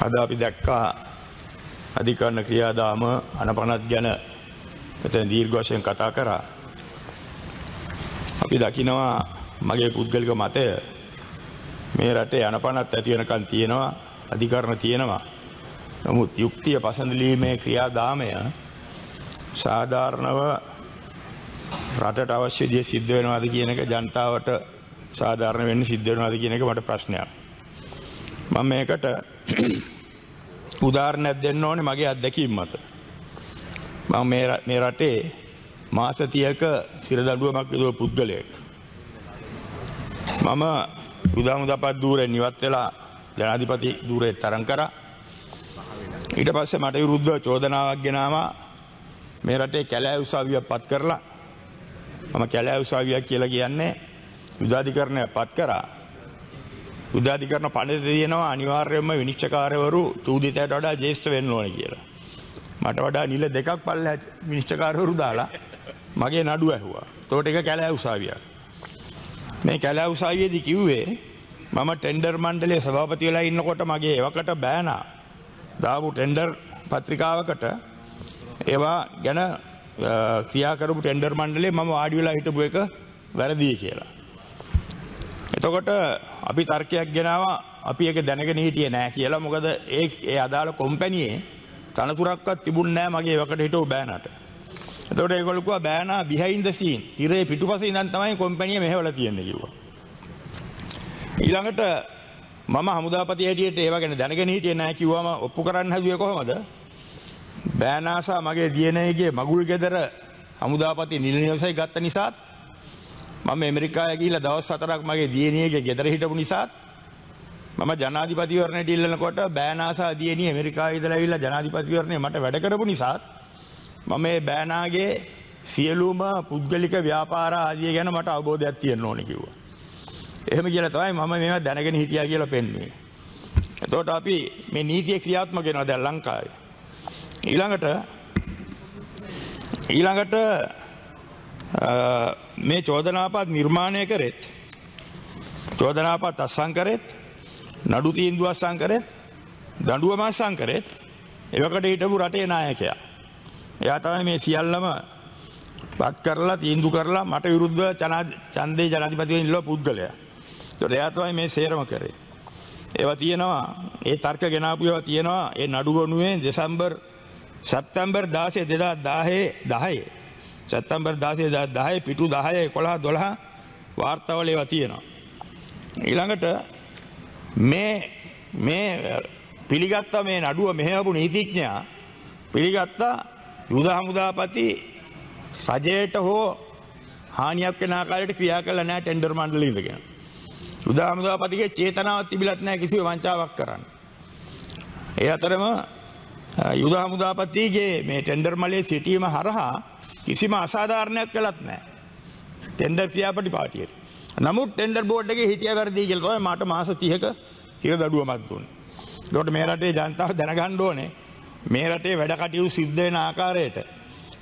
අද අපි දැක්කා අධිකරණ ක්‍රියාදාම අනපනත් ගැන මෙතන දීර්ඝ වශයෙන් කතා කරා. අපි දකිනවා මගේ පුද්ගලික මතය මේ රටේ අනපනත් ඇති වෙනකන් තියෙනවා අධිකරණ තියෙනවා. නමුත් යුක්තිය පසඳලීමේ ක්‍රියාදාමය සාධාරණව රටට අවශ්‍ය දේ සිද්ධ වෙනවාද කියන එක ජනතාවට සාධාරණ වෙන්න සිද්ධ වෙනවාද කියන එක මට ප්‍රශ්නයක්. මම මේකට උදාරණයක් දෙන්න ඕනේ මගේ අත්දැකීම් මත. මම මේ රටේ මාස 30ක සිරදඬුවමක් විදුව පුද්ගලයෙක්. මම උදාමුදපත් ධූරෙන් ඉවත් වෙලා ජනාධිපති ධූරේ තරම් කරා. ඊට පස්සේ මට විරුද්ධව චෝදනාවක් ගෙනාවා මේ රටේ කැලෑ උසාවියක් පත් කරලා මම කැලෑ උසාවියක් කියලා කියන්නේ විදාධිකරණයක් පත් කරා යුද්ධාධිකරණ පඬිත තියෙනවා අනිවාර්යයෙන්ම විනිශ්චකාරවරු තූදිතයට වඩා ජේෂ්ඨ වෙන්න ඕන කියලා. මට වඩා නිල දෙකක් පල්ල විනිශ්චකාරවරු දාලා මගේ නඩු ඇහුවා. තෝට එක කැලෑ උසාවියක්. මේ කැලෑ උසාවියේදී කිව්වේ මම ටෙන්ඩර් මණ්ඩලයේ සභාපති වෙලා ඉන්නකොට මගේ එවකට බෑනා දාපු ටෙන්ඩර් පත්‍රිකාවකට ඒවා ගැන ක්‍රියාකරපු ටෙන්ඩර් මණ්ඩලේ මම වාඩි වෙලා හිටපු එක වැරදියි කියලා. එතකොට අපි තර්කයක් ගෙනවා අපි ඒක දැනගෙන හිටියේ නෑ කියලා මොකද ඒ ඒ අදාළ කොම්පැනියේ තනතුරක්වත් තිබුණ නෑ මගේ වකට හිටෝ බෑනට. එතකොට ඒගොල්ලෝ කිව්වා බෑනා behind the scene tire පිටුපසින් ඉඳන් තමයි කොම්පැනිය මෙහෙවලා තියෙන්නේ කිව්වා. ඊළඟට මම හමුදාපති හැටියට ඒව ගැන දැනගෙන හිටියේ නෑ කිව්වම ඔප්පු කරන්න හැදුවේ කොහොමද? බෑනාසා මගේ දියණියගේ මගුල් ගෙදර හමුදාපති නිල නිවසයි ගත්ත නිසාත් මම ඇමරිකාය ගිහිල්ලා දවස් හතරක් මගේ දියණියගේ ගෙදර හිටපු නිසාත් මම ජනාධිපතිවරණයට ඉල්ලනකොට බෑනාසා දියණිය ඇමරිකාවේ ඉඳලා ඇවිල්ලා ජනාධිපතිවරණය මට වැඩ කරපු නිසාත් මම මේ බෑනාගේ සියලුම පුද්ගලික ව්‍යාපාර ආදිය ගැන මට අවබෝධයක් තියෙන්න ඕනේ කිව්වා. එහෙම කියලා තමයි මම මේවා දැනගෙන හිටියා කියලා පෙන්වන්නේ. එතකොට අපි මේ නීතිය ක්‍රියාත්මක වෙනවා දැන් ලංකාවේ. ඊළඟට ඊළඟට මේ චෝදනාපත් නිර්මාණය කරෙත් චෝදනාපත් අස්සං කරෙත් නඩු තීන්දුව අස්සං කරෙත් දඬුවම අස්සං කරෙත් එවකට හිටපු රටේ නායකයා එයා තමයි මේ සියල්ලම පත් කරලා තීන්දු කරලා මට විරුද්ධ ඡන්දේ ජනාධිපතිවෙන් ඉල්ලුව පුද්ගලයා ඒතකොට එයා තමයි මේ සේරම කරේ ඒවා තියෙනවා ඒ තර්ක ගෙනාපු ඒවා තියෙනවා ඒ නඩු ගොනුවේ දෙසැම්බර් සැප්තැම්බර් 16 2010 10 සැත්තම්බර් දාසේ දහය පිටු දහය කොළහ දොළහ වාර්තාවලේ වතියනවා. ඊළඟට මේ මේ පිළිගත්ත මේ නඩුව මෙහෙවපු නීතිඥා පිළිගත්තා යුද හමුදාපති රජයට හෝ හානියක් වෙන ආකාරයට ක්‍රියා කළ නැහැ ටෙන්ඩර් මණ්ඩලෙ ඉඳගෙන. යුද හමුදාපතිගේ චේතනාවක් තිබිලත් නැහැ කිසිම වංචාවක් කරන්න. ඒ අතරම යුද හමුදාපතිගේ මේ ටෙන්ඩර් මලේ සිටීම හරහා කිසිම අසාධාරණයක් කළත් නෑ. ටෙන්ඩර් ක්‍රියාපටි පාටියට. නමුත් ටෙන්ඩර් බෝඩ්ගේ හිටිය වැරදි කියලා තමයි මට මාස 30ක හිර දඩුවමක් දුන්නේ. ඒකට මේ රටේ ජනතාව දැනගන්න ඕනේ මේ රටේ වැඩ කටයුතු සිද්ධ වෙන ආකාරයට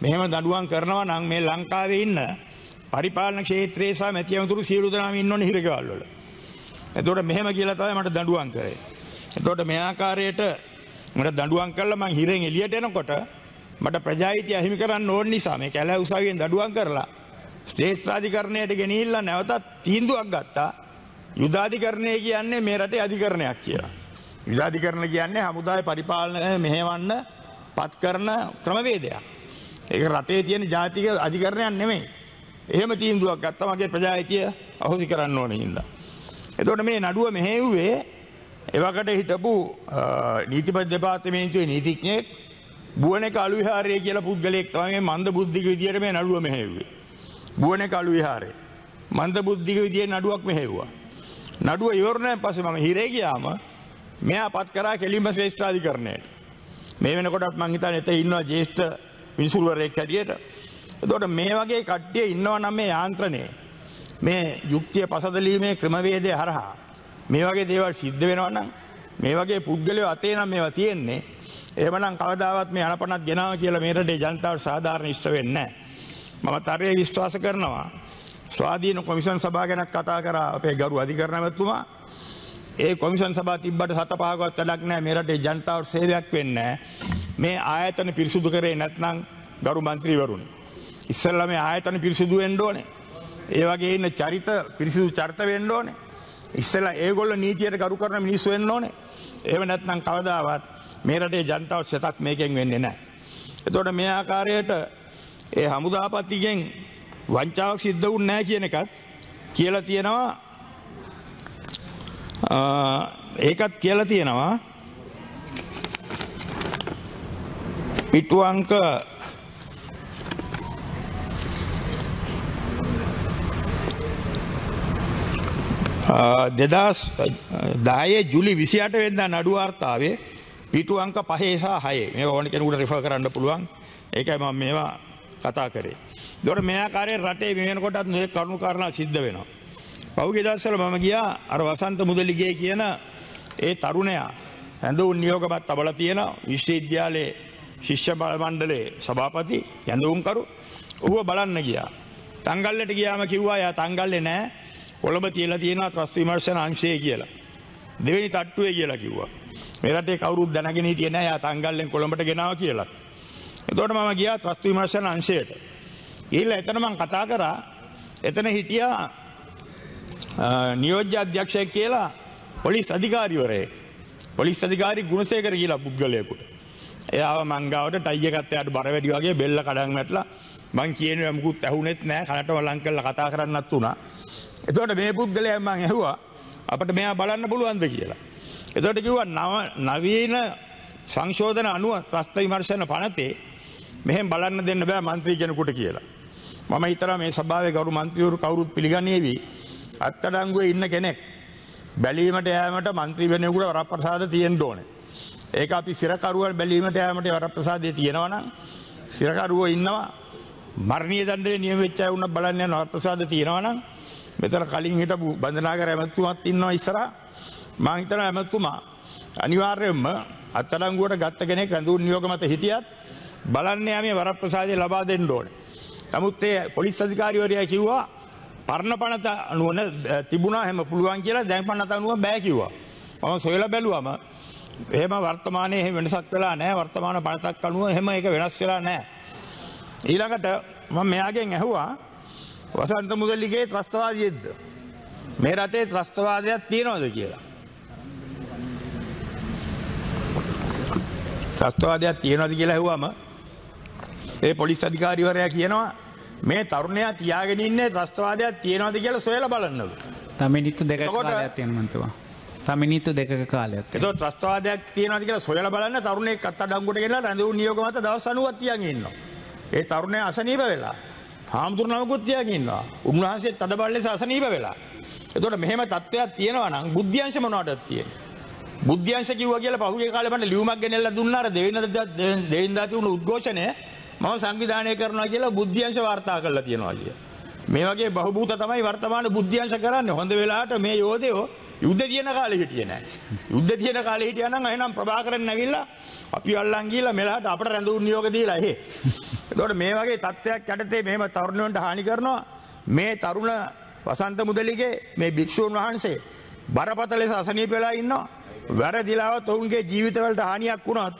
මෙහෙම දඬුවම් කරනවා නම් මේ ලංකාවේ ඉන්න පරිපාලන ක්ෂේත්‍රයේ සහ මැතිවතුරු සියලු දෙනාම ඉන්නෝනේ හිරගෙවල් වල. එතකොට මෙහෙම කියලා තමයි මට දඬුවම් කරේ. එතකොට මේ ආකාරයට මට දඬුවම් කළා මං හිරෙන් එළියට එනකොට මට ප්‍රජාහිතය අහිමි කරන්න ඕන නිසා මේ කැලෑ උසාවියෙන් දඩුවම් කරලා ශ්‍රේෂ්ඨාධිකරණයට ගෙනිහිල්ලා නැවතත් තීන්දුවක් ගත්තා යුදාධිකරණය කියන්නේ මේ රටේ අධිකරණයක් කියලා. යුදාධිකරණ කියන්නේ හමුදාය පරිපාලනය මෙහෙවන්න පත් කරන ක්‍රමවේදයක්. ඒක රටේ තියෙන ජාතික අධිකරණයක් නෙමෙයි. එහෙම තීන්දුවක් ගත්තා මගේ ප්‍රජාහිතය අහුසි කරන්න ඕන හින්දා. එතකොට මේ නඩුව මෙහෙව්වේ එවකට හිටපු නීතිපති දෙපාර්තමේන්තුවේ නීතිඥයෙක් බුවන කලු හාරය කියල පුද්ගලෙක් තමගේ මන්ද බුද්ධික විදියට මේ නඩුව මෙහෙවේ. බුවන කලු විහාරය. මන්ද බුද්ධික විදිය නඩුවක් මෙහෙව්වා. නඩුව යෝරණය පස මම හිරේගයාම මෙයා පත් කරා කෙලිම ශ්‍රේෂ්ඨාධි කරණයට. මේ වෙනකොටත් මංහිතා එත ඉන්නවා ජේෂ්ඨ විසුල්වරයෙක් හැටියට. තොට මේ වගේ කට්ටිය ඉන්නවා නම් මේ යාන්ත්‍රණය. මේ යුක්තිය පසදලීමේ ක්‍රමවේදය හරහා. මේ වගේ දේවල් සිද්ධ වෙනවනම් මේ වගේ පුද්ගලය අතේනම් මේවා තියෙන්නේ එමනම් කවදාවත් මේ අනපනත් ගෙනාව කියලා මේ රටේ ජනතාවට සාධාරණ ඉෂ්ට වෙන්නේ නැහැ. මම තරයේ විශ්වාස කරනවා. ස්වාධීන කොමිෂන් සභාව ගැන කතා කරා අපේ ගරු අධිකරණවත්තුමා. ඒ කොමිෂන් සභාව තිබ්බට සත පහකවත් වැඩක් නැහැ මේ රටේ ජනතාවට සේවයක් වෙන්නේ මේ ආයතන පිරිසුදු කරේ නැත්නම් ගරු മന്ത്രിවරුනි. ඉස්සෙල්ලා මේ ආයතන පිරිසුදු වෙන්න ඕනේ. ඒ වගේ ඉන්න චරිත පිරිසිදු චරිත වෙන්න ඕනේ. ඉස්සෙල්ලා ඒගොල්ල නීතියට ගරු කරන මිනිස්සු වෙන්න ඕනේ. එහෙම නැත්නම් කවදාවත් මේ රටේ ජනතාව සතක් මේකෙන් වෙන්නේ නැහැ. එතකොට මේ ආකාරයට ඒ හමුදාපතිගෙන් වංචාවක් සිද්ධ වුණ නෑ කියන එකත් කියලා තියෙනවා ඒකත් කියලා තියෙනවා පිටුවංක දෙදස් දායේ ජුලි විසියට වෙන්න නඩු වාර්තාවේ පිටු අංක පහේ සහ හයේ මේ ඕන කෙනෙකුට රිෆර් කරන්න පුළුවන්. ඒකයි මම මේවා කතා කරේ. දොර මෙයාකාරයෙන් රටේ මේ වෙනකොටත් මේ කරුණු කාරණා සිද්ධ වෙනවා. පහුගිය දවස්වල මම ගියා අර වසන්ත මුදලිගේ කියන ඒ තරුණයා ඇඳුම් නියෝගමත් අබල තියෙන විශ්වවිද්‍යාලයේ ශිෂ්‍ය බල මණ්ඩලයේ සභාපති ඇඳුම්කරු ඔහුව බලන්න ගියා. තංගල්ලට ගියාම කිව්වා යා තංගල්ලේ නෑ කොළඹ තියලා තියෙනවා ත්‍රස්ත විමර්ශන අංශය කියලා. දෙවෙනි තට්ටුවේ කියලා කිව්වා. මෙරටේ කවරුත් දැනගෙන හිටිය නෑ යා තංගල්ලෙන් කොළඹට ගෙනාව කියලා. එතකොට මම ගියා ත්‍රස්තු විමර්ශන අංශයට. ගිහිල්ලා එතන මම කතා කරා එතන හිටියා නියෝජ්‍ය අධ්‍යක්ෂයෙක් කියලා පොලිස් අධිකාරිවරයෙක්. පොලිස් අධිකාරි ගුණසේකර කියලා පුද්ගලයෙකුට. එයාව මංගාවට ටයි එකත් එයාට බර වැඩි වගේ බෙල්ල කඩන් වැටලා මං කියනවා මුකුත් ඇහුනෙත් නෑ කනට වලං කරලා කතා කරන්නත් උනා. එතකොට මේ පුද්ගලයා මං ඇහුවා අපිට මෙයා බලන්න පුළුවන්ද කියලා. එතකොට කිව්වා නව නවීන සංශෝධන අනුව ත්‍රස්ත විමර්ශන පනතේ මෙහෙම බලන්න දෙන්න බෑ മന്ത്രി කෙනෙකුට කියලා. මම හිතනවා මේ සභාවේ ගරු മന്ത്രിවරු කවුරුත් පිළිගන්නේවි. අත්අඩංගුවේ ඉන්න කෙනෙක් බැලීමට යෑමට മന്ത്രി වෙනෙකුට වරප්‍රසාද තියෙන්න ඕනේ. ඒක අපි සිරකරුවන් බැලීමට යෑමට වරප්‍රසාදය තියෙනවා නම් සිරකරුවෝ ඉන්නවා මරණීය දඬුවම නියම වෙච්ච අය උන බලන්න යන වරප්‍රසාද තියෙනවා නම් මෙතන කලින් හිටපු බඳනාගර ඇමතුමත් ඉන්නවා ඉස්සරහා මං හිතන ඇමතුමා අනිවාර්යෙන්ම අත්තරංගුවට ගත්ත කෙනෙක් ඇඳුන් නියෝග මත හිටියත් බලන්න යමේ වරප්‍රසාදය ලබා දෙන්න ඕන. නමුත් ඒ පොලිස් අධිකාරිවරයා කිව්වා පරණ පනත අනුවන තිබුණා හැම පුළුවන් කියලා දැන් පනත අනුව බෑ කිව්වා. මම සොයලා බැලුවම එහෙම වර්තමානයේ එහෙම වෙනසක් වෙලා නැහැ වර්තමාන පනතක් අනුව එහෙම ඒක වෙනස් වෙලා නැහැ. ඊළඟට මම මෙයාගෙන් ඇහුවා වසන්ත මුදලිගේ ත්‍රස්තවාදයේද මේ රටේ ත්‍රස්තවාදයක් තියෙනවද කියලා. ත්‍රස්තවාදයක් තියෙනවද කියලා ඇහුවම ඒ පොලිස් අධිකාරිවරයා කියනවා මේ තරුණයා තියාගෙන ඉන්නේ ත්‍රස්තවාදයක් තියෙනවද කියලා සොයලා බලන්නලු. තමිනිත්තු දෙක කාලයක් තියෙනවන්තවා. තමිනිත්තු දෙක කාලයක්. ඒක ත්‍රස්තවාදයක් තියෙනවද කියලා සොයලා බලන්න තරුණයෙක් අත්අඩංගුවට ගෙනලා රැඳවුණු නියෝග මත දවස් 90ක් තියන් ඉන්නවා. ඒ තරුණයා අසනීප වෙලා හාමුදුරුවෝ නමකුත් තියන් ඉන්නවා. උන්වහන්සේ තදබල ලෙස අසනීප වෙලා. එතකොට මෙහෙම තත්ත්වයක් තියෙනවා නම් බුද්ධ්‍යංශ මොනවටද තියෙන්නේ? බුද්ධ්‍යංශ කිව්වා කියලා පහුගිය කාලේ මට ලියුමක් ගෙනල්ලා දුන්නා අර දෙවෙනිදා දෙවෙනිදා තිබුණු උද්ඝෝෂණය මම සංවිධානය කරනවා කියලා බුද්ධ්‍යංශ වාර්තා කරලා තියෙනවා කිය. මේ වගේ බහුබූත තමයි වර්තමාන බුද්ධ්‍යංශ කරන්නේ. හොඳ වෙලාවට මේ යෝධයෝ යුද්ධ තියෙන කාලේ හිටියේ නැහැ. යුද්ධ තියෙන කාලේ හිටියා නම් එහෙනම් ප්‍රභාකරන් ඇවිල්ලා අපි අල්ලන් ගිහලා මෙලහට අපට රැඳවුම් නියෝග දීලා එහෙ. එතකොට මේ වගේ තත්ත්වයක් යටතේ මෙහෙම තරුණයන්ට හානි කරනවා. මේ තරුණ වසන්ත මුදලිගේ මේ භික්ෂූන් වහන්සේ බරපතල ලෙස අසනීප වෙලා ඉන්නවා. වැරදිලාවත් ඔවුන්ගේ ජීවිතවලට හානියක් වුණත්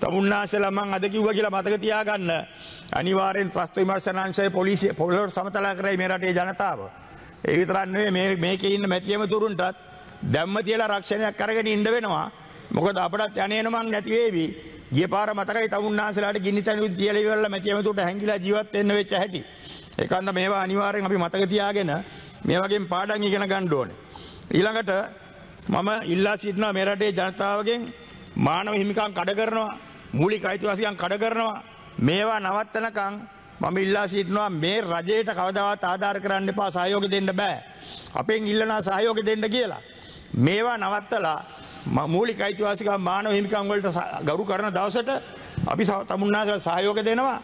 තමුන්නාසලමං අද කිව්ව කියලා මතක තියාගන්න අනිවාරෙන් ත්‍රස්තු විමර්ශනංශය පොලිසි පොලොට සමතලා කරයි මේ රටේ ජනතාව. ඒ විතරන්නේ මේක ඉන්න මැතියම තුරුන්ටත් දැම්ම තියලා රක්ෂණයක් කරගෙන ඉන්න වෙනවා. මොකද අපටත් යනේනමං නැති වේවි. ගිය පාර මතකයි තමුන්නාසලාට ගිනි තැනුත් තියලා ඉවරලා මැතියමතුට හැංගිලා ජීවත් වෙන්න වෙච්ච හැටි. ඒකන්ද මේවා අනිවාර්යෙන් අපි මතක තියාගෙන මේ වගේ පාඩම් ඉගෙන ගන්න ඕනේ. ඊළඟට මම ඉල්ලා සිටිනවා මේ රටේ ජනතාවගෙන් මානව හිමිකම් කඩ කරනවා මූලික අයිතිවාසිකම් කඩ කරනවා මේවා නවත්තනකම් මම ඉල්ලා සිටිනවා මේ රජයට කවදාවත් ආධාර කරන්න එපා සහයෝග දෙන්න බෑ අපෙන් ඉල්ලනා සහයෝග දෙන්න කියලා මේවා නවත්තලා මූලික අයිතිවාසිකම් මානව හිමිකම් වලට ගරු කරන දවසට අපි තමුන්නාසල සහයෝග දෙනවා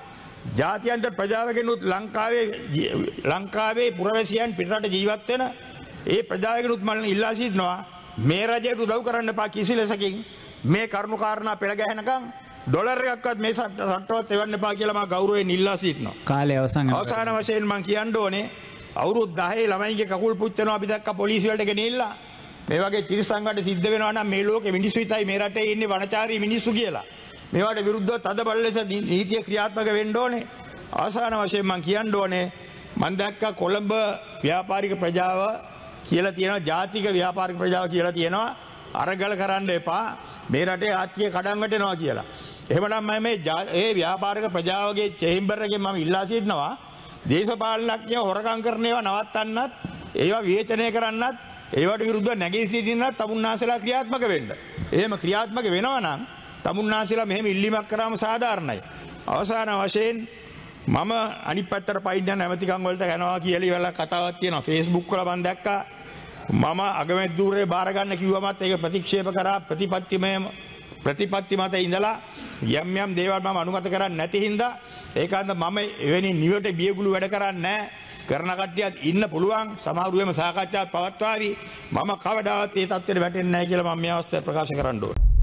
ජාතියන්තර ප්‍රජාවගෙනුත් ලංකාවේ ලංකාවේ පුරවැසියන් පිටරට ජීවත් වෙන ඒ ප්‍රජාවගෙනුත් මම ඉල්ලා සිටිනවා මේ රජයට උදව් කරන්න එපා කිසි ලෙසකින් මේ කරුණු කාරණා පෙළ ගැහෙනකම් ඩොලර් එකක්වත් මේ රටවත් එවන්න එපා කියලා මම ගෞරවයෙන් ඉල්ලා සිටිනවා. කාලය අවසන් අවසාන වශයෙන් මම කියන්න ඕනේ අවුරුදු 10 ළමයිගේ කකුල් පුච්චනවා අපි දැක්ක පොලිසිය වලට ගෙනියලා මේ වගේ තිරසංගට සිද්ධ වෙනවා නම් මේ ලෝකෙ මිනිස්සු හිතයි මේ රටේ ඉන්නේ වනචාරී මිනිස්සු කියලා. මේවට විරුද්ධව තද බල ලෙස නීතිය ක්‍රියාත්මක වෙන්න ඕනේ. අවසාන වශයෙන් මම කියන්න ඕනේ මම දැක්ක කොළඹ ව්‍යාපාරික ප්‍රජාව කියලා තියෙනවා ජාතික ව්‍යාපාරික ප්‍රජාව කියලා තියෙනවා අරගල කරන්න එපා මේ රටේ ආර්ථිකය කඩන් වැටෙනවා කියලා. එහෙමනම් මම මේ ඒ ව්‍යාපාරික ප්‍රජාවගේ චේම්බර් එකෙන් මම ඉල්ලා සිටිනවා දේශපාලනඥයෝ හොරකම් කරන ඒවා නවත්තන්නත් ඒවා විවේචනය කරන්නත් ඒවට විරුද්ධව නැගී සිටින්නත් තමුන්නාසලා ක්‍රියාත්මක වෙන්න. එහෙම ක්‍රියාත්මක වෙනවා නම් තමුන්නාසලා මෙහෙම ඉල්ලීමක් කරාම සාධාරණයි. අවසාන වශයෙන් මම අනිත් පැත්තට පයින් යන ඇමතිකම් වලට යනවා කියලා ඉවරලා කතාවක් තියෙනවා. Facebook වල මම දැක්කා මම අගමැතිදූරේ බාරගන්න කිව්වමත් ඒක ප්‍රතික්ෂේප කරා ප්‍රතිපත්තිමයම ප්‍රතිපත්ති මත ඉඳලා යම් යම් දේවල් මම අනුමත කරන්නේ නැති හින්දා ඒකන්ද මම එවැනි නිවට බියගුළු වැඩ කරන්නේ නැහැ කරන කට්ටියත් ඉන්න පුළුවන් සමහරුවෙම සාකච්ඡාත් පවත්වාවි මම කවදාවත් මේ තත්ත්වෙට වැටෙන්නේ නැහැ කියලා මම මේ අවස්ථාවේ ප්‍රකාශ කරන්න ඕනේ